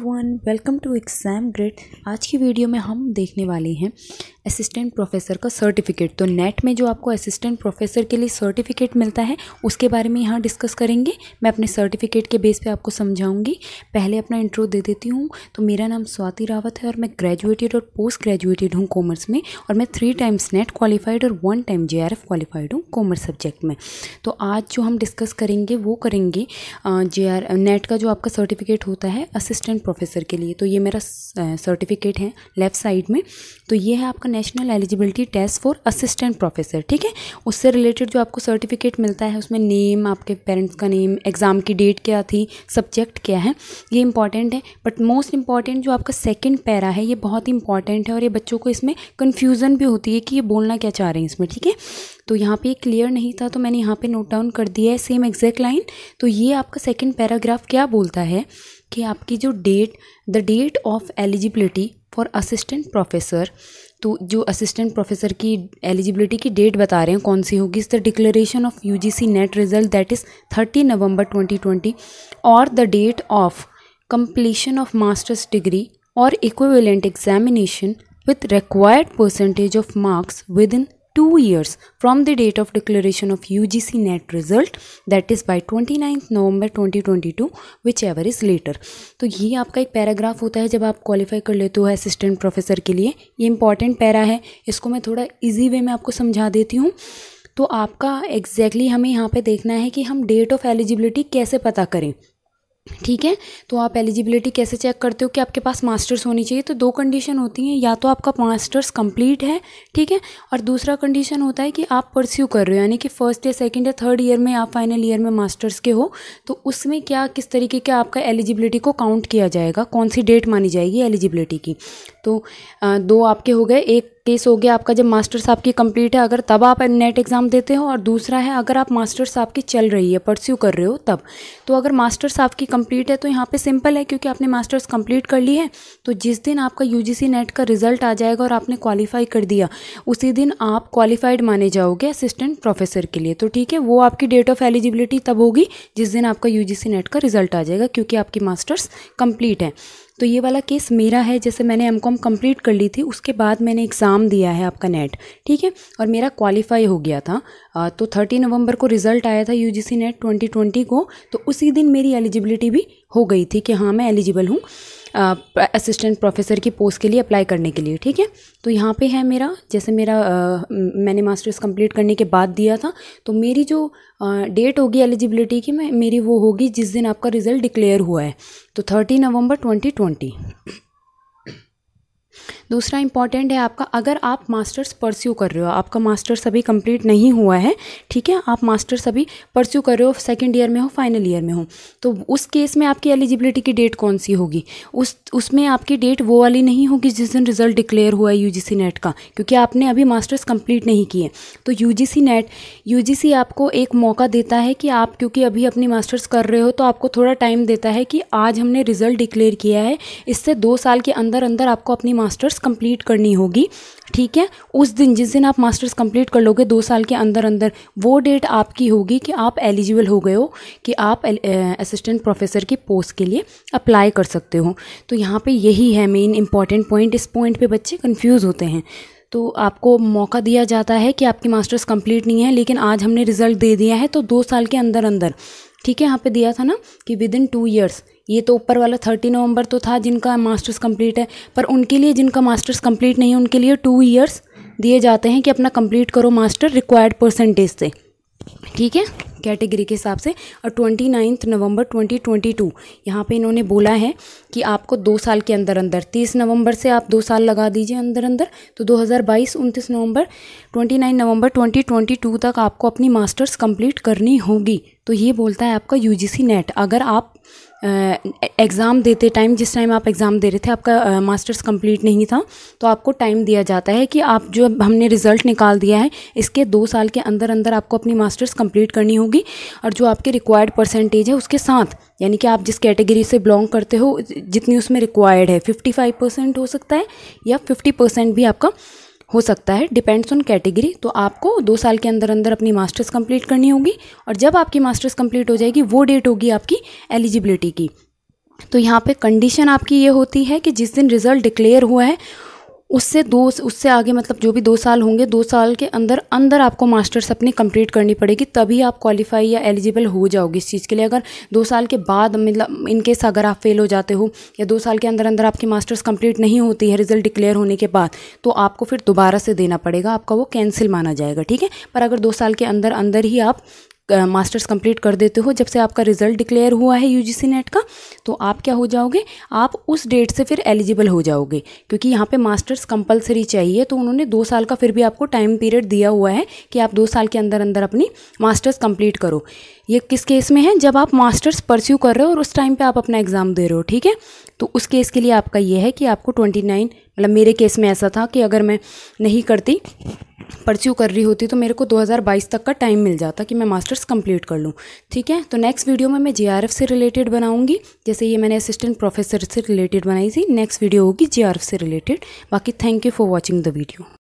one welcome to exam grade आज की video में हम देखने वाले हैं असिस्टेंट प्रोफेसर का सर्टिफिकेट तो नेट में जो आपको असिस्टेंट प्रोफेसर के लिए सर्टिफिकेट मिलता है उसके बारे में यहाँ डिस्कस करेंगे मैं अपने सर्टिफिकेट के बेस पे आपको समझाऊंगी पहले अपना इंट्रो दे देती हूँ तो मेरा नाम स्वाति रावत है और मैं ग्रेजुएटेड और पोस्ट ग्रेजुएटेड हूँ कॉमर्स में और मैं थ्री टाइम्स नेट क्वालिफाइड और वन टाइम जे क्वालिफाइड हूँ कॉमर्स सब्जेक्ट में तो आज जो हम डिस्कस करेंगे वो करेंगे जे नेट का जो आपका सर्टिफिकेट होता है असिस्टेंट प्रोफेसर के लिए तो ये मेरा सर्टिफिकेट है लेफ़्ट साइड में तो ये है आपका national eligibility test for assistant professor ठीक है उससे रिलेटेड जो आपको सर्टिफिकेट मिलता है उसमें नेम आपके पेरेंट्स का नेम एग्ज़ाम की डेट क्या थी सब्जेक्ट क्या है ये इंपॉर्टेंट है बट मोस्ट इंपॉर्टेंट जो आपका सेकेंड पैरा है ये बहुत ही इंपॉर्टेंट है और ये बच्चों को इसमें कन्फ्यूज़न भी होती है कि ये बोलना क्या चाह रहे हैं इसमें ठीक है तो यहाँ पे क्लियर नहीं था तो मैंने यहाँ पे नोट डाउन कर दिया है सेम एग्जैक्ट लाइन तो ये आपका सेकंड पैराग्राफ क्या बोलता है कि आपकी जो date the date of eligibility for assistant professor तो जो असिस्टेंट प्रोफेसर की एलिजिबिलिटी की डेट बता रहे हैं कौन सी होगी इस the declaration of U G C NET result that is thirty November twenty twenty और the date of of masters degree और equivalent examination with required percentage of marks within two years from the date of declaration of UGC net result that is by 29th November 2022 whichever is later तो ये आपका एक paragraph होता है जब आप qualify कर लेते हो असिस्टेंट प्रोफेसर के लिए ये इंपॉर्टेंट पैरा है इसको मैं थोड़ा इजी वे में आपको समझा देती हूँ तो आपका एग्जैक्टली exactly हमें यहाँ पे देखना है कि हम डेट ऑफ एलिजिबिलिटी कैसे पता करें ठीक है तो आप एलिजिबिलिटी कैसे चेक करते हो कि आपके पास मास्टर्स होनी चाहिए तो दो कंडीशन होती हैं या तो आपका मास्टर्स कंप्लीट है ठीक है और दूसरा कंडीशन होता है कि आप परस्यू कर रहे हो यानी कि फर्स्ट या सेकंड या थर्ड ईयर में आप फाइनल ईयर में मास्टर्स के हो तो उसमें क्या किस तरीके का आपका एलिजिबिलिटी को काउंट किया जाएगा कौन सी डेट मानी जाएगी एलिजिबिलिटी की तो दो आपके हो गए एक केस हो गया आपका जब मास्टर्स आपकी कंप्लीट है अगर तब आप नेट e एग्ज़ाम देते हो और दूसरा है अगर आप मास्टर्स आपकी चल रही है परस्यू कर रहे हो तब तो अगर मास्टर्स आपकी कंप्लीट है तो यहाँ पे सिंपल है क्योंकि आपने मास्टर्स कंप्लीट कर ली है तो जिस दिन आपका यू नेट e का रिजल्ट आ जाएगा और आपने क्वालिफाई कर दिया उसी दिन आप क्वालिफाइड माने जाओगे असिस्टेंट प्रोफेसर के लिए तो ठीक है वो आपकी डेट ऑफ एलिजिबिलिटी तब होगी जिस दिन आपका यू नेट e का रिजल्ट आ जाएगा क्योंकि आपकी मास्टर्स कंप्लीट है तो ये वाला केस मेरा है जैसे मैंने एम कॉम कम्प्लीट कर ली थी उसके बाद मैंने एग्ज़ाम दिया है आपका नेट ठीक है और मेरा क्वालिफाई हो गया था तो थर्टी नवंबर को रिज़ल्ट आया था यू नेट ट्वेंटी को तो उसी दिन मेरी एलिजिबिलिटी भी हो गई थी कि हाँ मैं एलिजिबल हूँ असिस्टेंट प्रोफेसर की पोस्ट के लिए अप्लाई करने के लिए ठीक है तो यहाँ पे है मेरा जैसे मेरा आ, मैंने मास्टर्स कंप्लीट करने के बाद दिया था तो मेरी जो आ, डेट होगी एलिजिबिलिटी की मैं मेरी वो होगी जिस दिन आपका रिज़ल्ट डिक्लेयर हुआ है तो थर्टी नवंबर ट्वेंटी ट्वेंटी दूसरा इंपॉर्टेंट है आपका अगर आप मास्टर्स परस्यू कर रहे हो आपका मास्टर्स अभी कंप्लीट नहीं हुआ है ठीक है आप मास्टर्स अभी परस्यू कर रहे हो सेकेंड ईयर में हो फाइनल ईयर में हो तो उस केस में आपकी एलिजिबिलिटी की डेट कौन सी होगी उस उसमें आपकी डेट वो वाली नहीं होगी जिस दिन रिजल्ट डिक्लेयर हुआ है यू नेट का क्योंकि आपने अभी मास्टर्स कंप्लीट नहीं किए तो यू नेट यू आपको एक मौका देता है कि आप क्योंकि अभी अपनी मास्टर्स कर रहे हो तो आपको थोड़ा टाइम देता है कि आज हमने रिजल्ट डिक्लेयर किया है इससे दो साल के अंदर अंदर आपको अपनी मास्टर्स कंप्लीट करनी होगी ठीक है उस दिन जिस दिन आप मास्टर्स कंप्लीट कर लोगे दो साल के अंदर अंदर वो डेट आपकी होगी कि आप एलिजिबल हो गए हो कि आप असिस्टेंट प्रोफेसर की पोस्ट के लिए अप्लाई कर सकते हो तो यहाँ पे यही है मेन इंपॉर्टेंट पॉइंट इस पॉइंट पे बच्चे कंफ्यूज होते हैं तो आपको मौका दिया जाता है कि आपकी मास्टर्स कंप्लीट नहीं है लेकिन आज हमने रिज़ल्ट दे दिया है तो दो साल के अंदर अंदर ठीक है यहाँ पे दिया था ना कि विद इन टू ईयर्स ये तो ऊपर वाला थर्टी नवंबर तो था जिनका मास्टर्स कंप्लीट है पर उनके लिए जिनका मास्टर्स कंप्लीट नहीं है उनके लिए टू ईयर्स दिए जाते हैं कि अपना कंप्लीट करो मास्टर रिक्वायर्ड परसेंटेज से ठीक है कैटेगरी के हिसाब से और twenty ninth November twenty twenty two यहाँ पर इन्होंने बोला है कि आपको दो साल के अंदर अंदर तीस नवंबर से आप दो साल लगा दीजिए अंदर अंदर तो दो हज़ार बाईस उनतीस नवंबर twenty nine November twenty twenty two तक आपको अपनी मास्टर्स कंप्लीट करनी होगी तो ये बोलता है आपका यू जी सी नेट अगर आप एग्ज़ाम देते टाइम जिस टाइम आप एग्ज़ाम दे रहे थे आपका मास्टर्स कंप्लीट नहीं था तो आपको टाइम दिया जाता है कि आप जो हमने रिज़ल्ट निकाल दिया है इसके दो साल के अंदर अंदर आपको अपनी मास्टर्स कंप्लीट करनी होगी और जो आपके रिक्वायर्ड परसेंटेज है उसके साथ यानी कि आप जिस कैटेगरी से बिलोंग करते हो जितनी उसमें रिक्वायर्ड है फिफ्टी फाइव परसेंट हो सकता है या फिफ्टी परसेंट भी आपका हो सकता है डिपेंड्स ऑन कैटेगरी तो आपको दो साल के अंदर अंदर अपनी मास्टर्स कंप्लीट करनी होगी और जब आपकी मास्टर्स कंप्लीट हो जाएगी वो डेट होगी आपकी एलिजिबिलिटी की तो यहाँ पे कंडीशन आपकी ये होती है कि जिस दिन रिजल्ट डिक्लेयर हुआ है उससे दो उससे आगे मतलब जो भी दो साल होंगे दो साल के अंदर अंदर आपको मास्टर्स अपनी कंप्लीट करनी पड़ेगी तभी आप क्वालिफाई या एलिजिबल हो जाओगे इस चीज़ के लिए अगर दो साल के बाद मतलब इनकेस अगर आप फेल हो जाते हो या दो साल के अंदर अंदर आपकी मास्टर्स कंप्लीट नहीं होती है रिजल्ट डिक्लेयर होने के बाद तो आपको फिर दोबारा से देना पड़ेगा आपका वो कैंसिल माना जाएगा ठीक है पर अगर दो साल के अंदर अंदर ही आप मास्टर्स कंप्लीट कर देते हो जब से आपका रिजल्ट डिक्लेयर हुआ है यू नेट का तो आप क्या हो जाओगे आप उस डेट से फिर एलिजिबल हो जाओगे क्योंकि यहाँ पे मास्टर्स कंपलसरी चाहिए तो उन्होंने दो साल का फिर भी आपको टाइम पीरियड दिया हुआ है कि आप दो साल के अंदर अंदर अपनी मास्टर्स कंप्लीट करो ये किस केस में है जब आप मास्टर्स परस्यू कर रहे हो और उस टाइम पर आप अपना एग्ज़ाम दे रहे हो ठीक है तो उस केस के लिए आपका ये है कि आपको ट्वेंटी नाइन मतलब मेरे केस में ऐसा था कि अगर मैं नहीं करती परस्यू कर रही होती तो मेरे को 2022 तक का टाइम मिल जाता कि मैं मास्टर्स कंप्लीट कर लूँ ठीक है तो नेक्स्ट वीडियो में मैं जे से रिलेटेड बनाऊँगी जैसे ये मैंने असिस्टेंट प्रोफेसर से रिलेटेड बनाई थी नेक्स्ट वीडियो होगी जे से रिलेटेड बाकी thank you for watching the video